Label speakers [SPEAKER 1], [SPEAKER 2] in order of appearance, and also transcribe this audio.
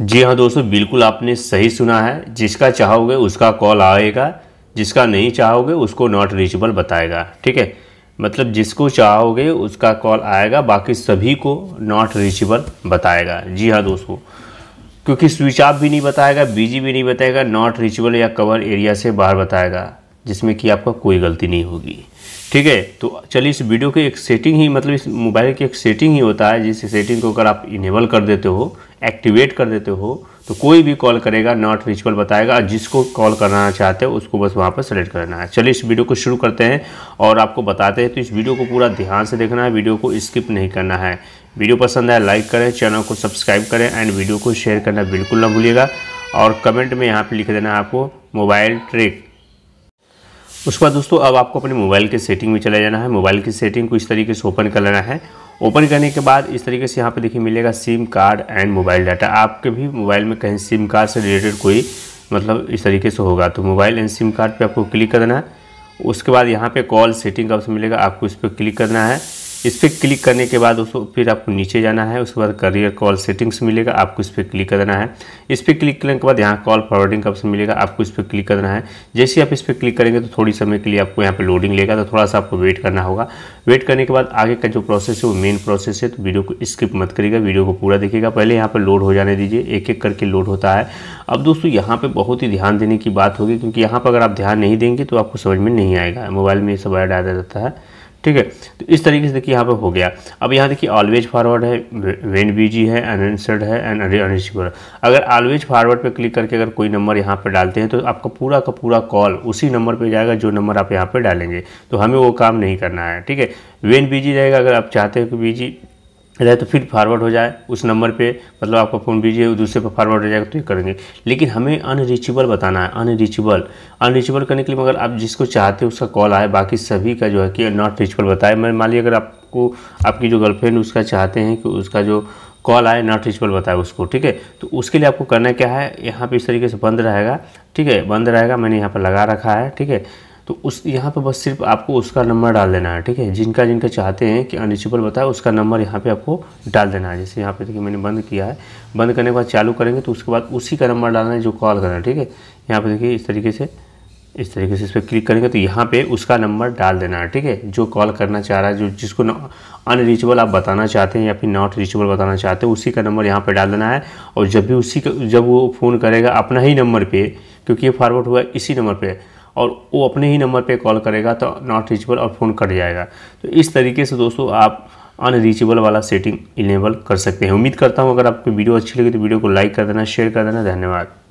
[SPEAKER 1] जी हाँ दोस्तों बिल्कुल आपने सही सुना है जिसका चाहोगे उसका कॉल आएगा जिसका नहीं चाहोगे उसको नॉट रीचेबल बताएगा ठीक है मतलब जिसको चाहोगे उसका कॉल आएगा बाकी सभी को नॉट रीचेबल बताएगा जी हाँ दोस्तों क्योंकि स्विच ऑफ भी नहीं बताएगा बिजी भी नहीं बताएगा नॉट रीचेबल या कवर एरिया से बाहर बताएगा जिसमें कि आपका कोई गलती नहीं होगी ठीक है तो चलिए इस वीडियो की एक सेटिंग ही मतलब इस मोबाइल की एक सेटिंग ही होता है जिस सेटिंग को अगर आप इनेबल कर देते हो एक्टिवेट कर देते हो तो कोई भी कॉल करेगा नॉट रिचबल बताएगा जिसको कॉल करना चाहते हो उसको बस वहाँ पर सेलेक्ट करना है चलिए इस वीडियो को शुरू करते हैं और आपको बताते हैं तो इस वीडियो को पूरा ध्यान से देखना है वीडियो को स्किप नहीं करना है वीडियो पसंद आए लाइक करें चैनल को सब्सक्राइब करें एंड वीडियो को शेयर करना बिल्कुल ना भूलिएगा और कमेंट में यहाँ पर लिख देना है आपको मोबाइल ट्रिक उसके बाद दोस्तों अब आपको अपने मोबाइल के सेटिंग में चला जाना है मोबाइल की सेटिंग को इस तरीके से ओपन कर लेना है ओपन करने के बाद इस तरीके से यहाँ पे देखिए मिलेगा SIM card and mobile data आपके भी मोबाइल में कहीं सिम कार्ड से रिलेटेड कोई मतलब इस तरीके से होगा तो मोबाइल एंड सिम कार्ड पे आपको क्लिक करना है उसके बाद यहाँ पे कॉल सेटिंग का ऑप्शन मिलेगा आपको इस पर क्लिक करना है इस पर क्लिक करने के बाद उसको फिर आपको नीचे जाना है उसके बाद करियर कॉल सेटिंग्स मिलेगा आपको इस पर क्लिक करना है इस पर क्लिक करने के बाद यहाँ कॉल फॉरवर्डिंग का ऑप्शन मिलेगा आपको इस पर क्लिक करना है जैसे आप इस पर क्लिक करेंगे तो थोड़ी समय के लिए आपको यहाँ पर लोडिंग लेगा तो थोड़ा सा आपको वेट करना होगा वेट करने के बाद आगे का जो प्रोसेस है वो मेन प्रोसेस है तो वीडियो को स्किप मत करिएगा वीडियो को पूरा देखिएगा पहले यहाँ पर लोड हो जाने दीजिए एक एक करके लोड होता है अब दोस्तों यहाँ पर बहुत ही ध्यान देने की बात होगी क्योंकि यहाँ पर अगर आप ध्यान नहीं देंगे तो आपको समझ में नहीं आएगा मोबाइल में ये सब ऐड आ जाता है ठीक है तो इस तरीके से देखिए यहाँ पे हो गया अब यहाँ देखिए ऑलवेज फॉरवर्ड है वेन बीजी है अनसर्ड है एंड अनरिसीवर अगर ऑलवेज फॉरवर्ड पे क्लिक करके अगर कोई नंबर यहाँ पे डालते हैं तो आपका पूरा का पूरा कॉल उसी नंबर पे जाएगा जो नंबर आप यहाँ पे डालेंगे तो हमें वो काम नहीं करना है ठीक है वेन बीजी रहेगा अगर आप चाहते हो कि बीजी रहे तो फिर फॉरवर्ड हो जाए उस नंबर पे मतलब आपका फ़ोन बिजी है दूसरे पर फॉरवर्ड हो जाएगा तो ये करेंगे लेकिन हमें अनरीचेबल बताना है अनरीचेबल अनरीचेबल करने के लिए मगर आप जिसको चाहते हो उसका कॉल आए बाकी सभी का जो है कि नॉट रीचेबल बताए मैं मान ली अगर आपको आपकी जो गर्लफ्रेंड उसका चाहते हैं कि उसका जो कॉल आए नॉट रीचेबल बताए उसको ठीक है तो उसके लिए आपको करना क्या है यहाँ पर इस तरीके से बंद रहेगा ठीक है बंद रहेगा मैंने यहाँ पर लगा रखा है ठीक है तो उस यहाँ पर बस सिर्फ आपको उसका नंबर डाल देना है ठीक है जिनका जिनका चाहते हैं कि अनरीचेबल बताए उसका नंबर यहाँ पे आपको डाल देना है जैसे यहाँ पे देखिए मैंने बंद किया है बंद करने के बाद चालू करेंगे तो उसके बाद उसी का नंबर डालना है जो कॉल करना है ठीक है यहाँ पर देखिए इस तरीके से इस तरीके से इस पर क्लिक करेंगे तो यहाँ पे उसका नंबर डाल देना है ठीक है जो कॉल करना चाह रहा है जो जिसको अनरीचेबल आप बताना चाहते हैं या फिर नॉट रीचेबल बताना चाहते हैं उसी का नंबर यहाँ पे डाल देना है और जब भी उसी का जब वो फ़ोन करेगा अपना ही नंबर पे क्योंकि ये फॉरवर्ड हुआ इसी नंबर पर और वो अपने ही नंबर पे कॉल करेगा तो नॉट रीचेबल और फ़ोन कट जाएगा तो इस तरीके से दोस्तों आप अनरीचेबल वाला सेटिंग इनेबल कर सकते हैं उम्मीद करता हूँ अगर आपको वीडियो अच्छी लगी तो वीडियो को लाइक कर देना शेयर कर देना धन्यवाद